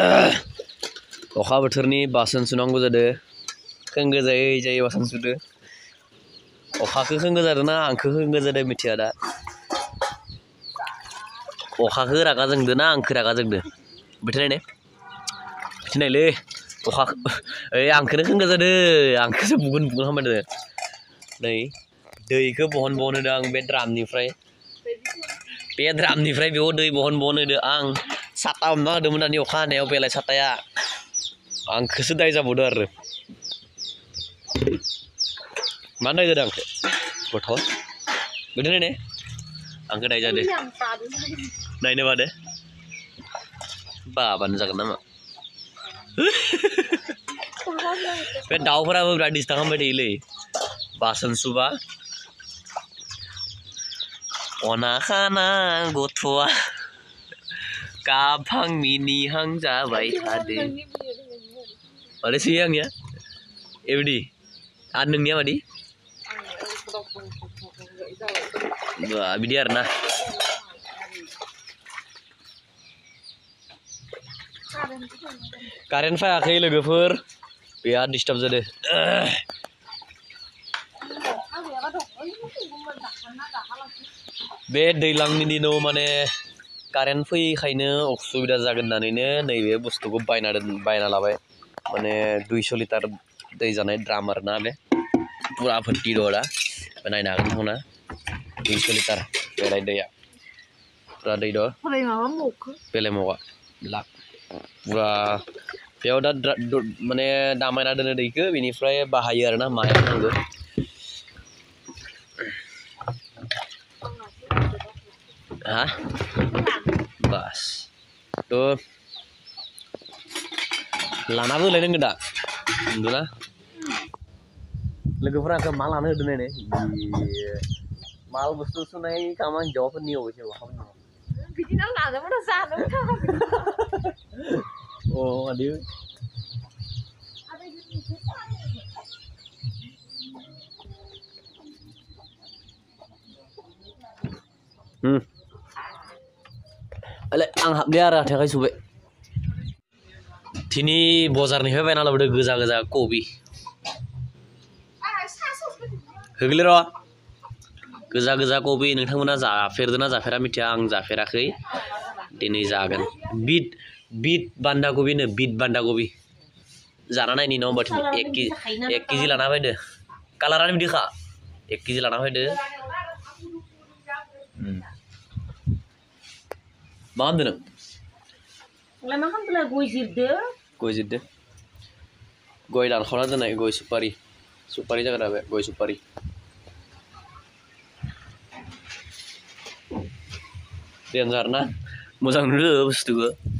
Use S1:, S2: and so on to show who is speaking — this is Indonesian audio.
S1: अखा बोथोरनि बासन सुनांगौ जादो खोंगो जायै जायै बासन सुदो अखाखो खोंगो जादोंना आंखो खोंगो जादों मिथिया दा अखाखो रागा जोंदो ना आंखौ रागा जोंदो बिथिनाय ने बिथिनायलै अखा ओइ आंखौनो खोंगो जादो आंखौसो बुगोन बुगोन खालामदो नै दैखौ बहन बहन होदो आं बे द्रामनिफ्राय बे द्रामनिफ्राय बेयाव दै बहन बहन होदो आं satam na demen na niyo kan eo pele sataya ang kesedai sa budar mana ito dang kotor bener nene ang kedai jadi dai nah, nene bade ba ban sa kena ma pe dau kura ba bradi sa kama di ilai basan suba gotua Kabang mini hang cabai tadi. Pada siang ya. Ibdi. Eh, Aneng ya, Madi? Wah, biar nah. Karen fa lagi fur Biar disturb di lang ini no mana? कारेन्ट फैयैखायनो असुबिदा जागोन होननानैनो नैबे बुस्थुखौ बायना बायना लाबाय माने दुइस' लिटार दै जानाय ड्राम आरो ना बे पुरा भर्ति दरा नायनो हागोन नोंथांमोना दुइस' लिटार बेलाय दैया पुरा दै दं बेलाय मगा लाख पुरा बेयाव दा माने दामायना दोनो दैखौ बेनिफ्राय बाहायो आरो ना मायाव नांगौ हाँ bas tuh lama tuh lain enggak tuh lah lagu pernah ke malam itu nene iya. mal bustu sunai kaman jawab nih oh, oke wah bikin apa ada pun rasa oh aduh Hmm. अले आं हाबलिया आरो आथाखाय सुबाय दिनै बजारनिफ्राय बायना लाबोदो गोजा गोजा कबि होग्लै र' गोजा गोजा कबि नोंथांमोना जाफेरदोंना जाफेरा मिथिया आं दिन दिनै जागोन बिट बिट बान्दा कबिनो बिट बान्दा कबि जाना नायनि न' होमबा एक केजि एक केजि लाना फैदो कालारानो एक केजि लाना फैद Makan tuh, Le makan tuh lah gue jirde. Gue jirde. Gue ilan kona tuh naik gue supari. Supari aja kenapa? Gue supari. Yang karena musang dulu, terus juga.